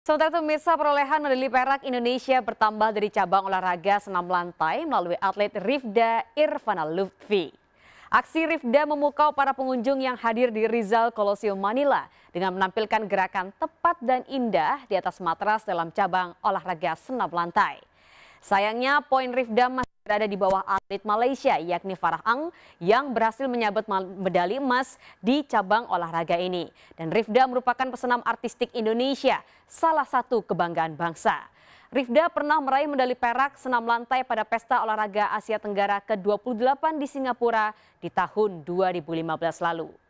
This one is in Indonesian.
Sementara itu, misa perolehan medali perak Indonesia bertambah dari cabang olahraga senam lantai melalui atlet Rifda Irvana Lutfi. Aksi Rifda memukau para pengunjung yang hadir di Rizal Colosseum Manila dengan menampilkan gerakan tepat dan indah di atas matras dalam cabang olahraga senam lantai. Sayangnya poin Rifda masih berada di bawah atlet Malaysia yakni Farah Ang yang berhasil menyabet medali emas di cabang olahraga ini. Dan Rifda merupakan pesenam artistik Indonesia, salah satu kebanggaan bangsa. Rifda pernah meraih medali perak senam lantai pada Pesta Olahraga Asia Tenggara ke-28 di Singapura di tahun 2015 lalu.